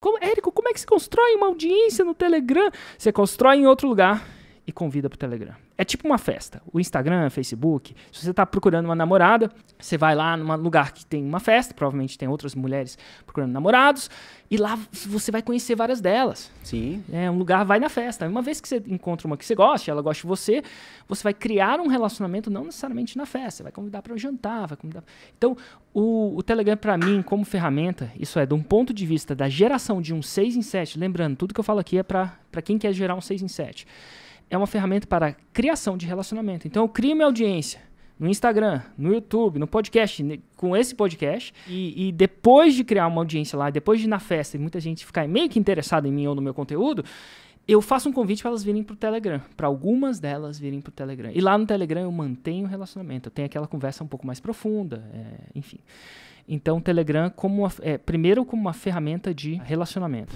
Como, Érico, como é que se constrói uma audiência no Telegram? Você constrói em outro lugar e convida pro Telegram. É tipo uma festa. O Instagram, Facebook, se você tá procurando uma namorada, você vai lá num lugar que tem uma festa, provavelmente tem outras mulheres procurando namorados, e lá você vai conhecer várias delas. Sim. É, um lugar vai na festa. Uma vez que você encontra uma que você gosta, ela gosta de você, você vai criar um relacionamento não necessariamente na festa, você vai convidar para jantar, vai convidar. Então, o, o Telegram para mim como ferramenta, isso é de um ponto de vista da geração de um 6 em 7, lembrando, tudo que eu falo aqui é para quem quer gerar um 6 em 7 é uma ferramenta para criação de relacionamento. Então eu crio minha audiência no Instagram, no YouTube, no podcast, com esse podcast. E, e, depois de criar uma audiência lá, depois de ir na festa e muita gente ficar meio que interessada em mim ou no meu conteúdo, eu faço um convite para elas virem para o Telegram, para algumas delas virem para o Telegram. E lá no Telegram eu mantenho o relacionamento, eu tenho aquela conversa um pouco mais profunda, é, enfim. Então, o Telegram, como uma, é, primeiro, como uma ferramenta de relacionamento.